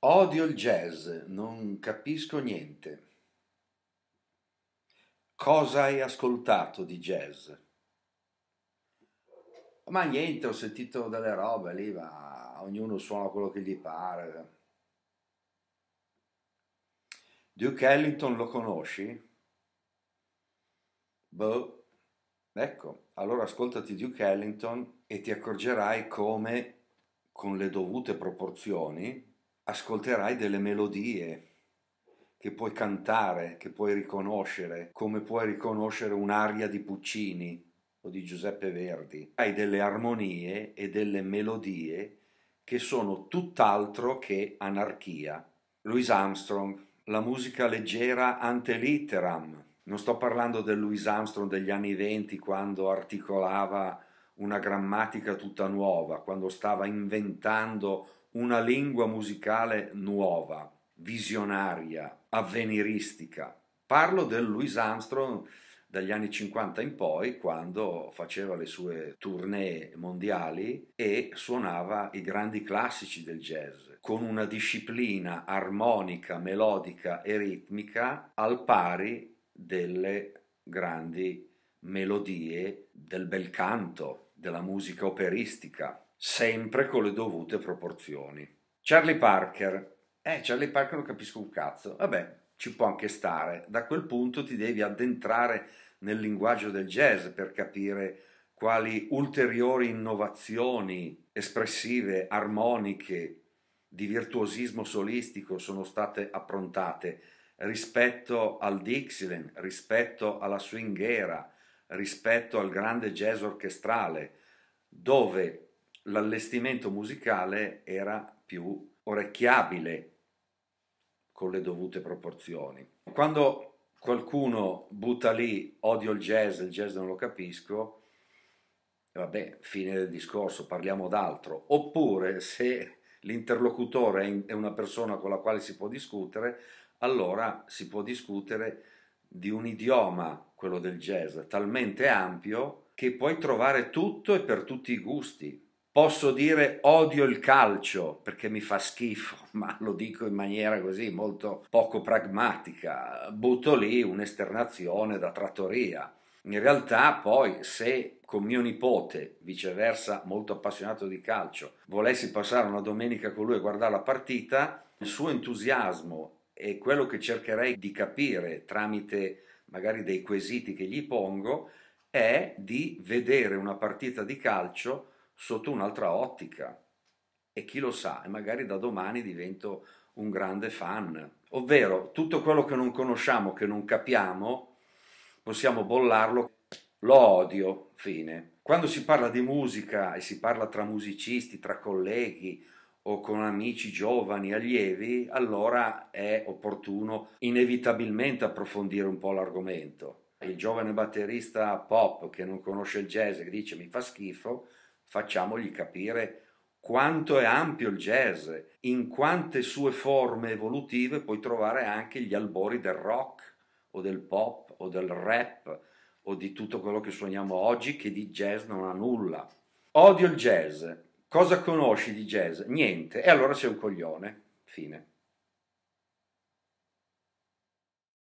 Odio il jazz, non capisco niente. Cosa hai ascoltato di jazz? Ma niente, ho sentito delle robe lì, ma ognuno suona quello che gli pare. Duke Ellington lo conosci? Boh. Ecco, allora ascoltati Duke Ellington e ti accorgerai come, con le dovute proporzioni, ascolterai delle melodie che puoi cantare, che puoi riconoscere, come puoi riconoscere un'aria di Puccini o di Giuseppe Verdi. Hai delle armonie e delle melodie che sono tutt'altro che anarchia. Louis Armstrong, la musica leggera ante litteram. Non sto parlando del Louis Armstrong degli anni venti quando articolava una grammatica tutta nuova, quando stava inventando una lingua musicale nuova, visionaria, avveniristica. Parlo del Louis Armstrong dagli anni 50 in poi, quando faceva le sue tournée mondiali e suonava i grandi classici del jazz, con una disciplina armonica, melodica e ritmica al pari delle grandi melodie del bel canto della musica operistica, sempre con le dovute proporzioni. Charlie Parker, eh Charlie Parker non capisco un cazzo, vabbè ci può anche stare, da quel punto ti devi addentrare nel linguaggio del jazz per capire quali ulteriori innovazioni espressive, armoniche, di virtuosismo solistico sono state approntate rispetto al Dixieland, rispetto alla swinghera, rispetto al grande jazz orchestrale, dove l'allestimento musicale era più orecchiabile con le dovute proporzioni. Quando qualcuno butta lì odio il jazz, il jazz non lo capisco, vabbè, fine del discorso, parliamo d'altro. Oppure se l'interlocutore è una persona con la quale si può discutere, allora si può discutere di un idioma, quello del jazz, talmente ampio che puoi trovare tutto e per tutti i gusti. Posso dire odio il calcio perché mi fa schifo, ma lo dico in maniera così molto poco pragmatica. Butto lì un'esternazione da trattoria. In realtà poi se con mio nipote, viceversa molto appassionato di calcio, volessi passare una domenica con lui e guardare la partita, il suo entusiasmo e quello che cercherei di capire tramite magari dei quesiti che gli pongo è di vedere una partita di calcio sotto un'altra ottica e chi lo sa, magari da domani divento un grande fan. Ovvero, tutto quello che non conosciamo, che non capiamo, possiamo bollarlo, lo odio, fine. Quando si parla di musica e si parla tra musicisti, tra colleghi o con amici giovani, allievi, allora è opportuno inevitabilmente approfondire un po' l'argomento. Il giovane batterista pop che non conosce il jazz e che dice mi fa schifo, facciamogli capire quanto è ampio il jazz, in quante sue forme evolutive puoi trovare anche gli albori del rock o del pop o del rap o di tutto quello che suoniamo oggi che di jazz non ha nulla. Odio il jazz Cosa conosci di jazz? Niente. E allora sei un coglione. Fine.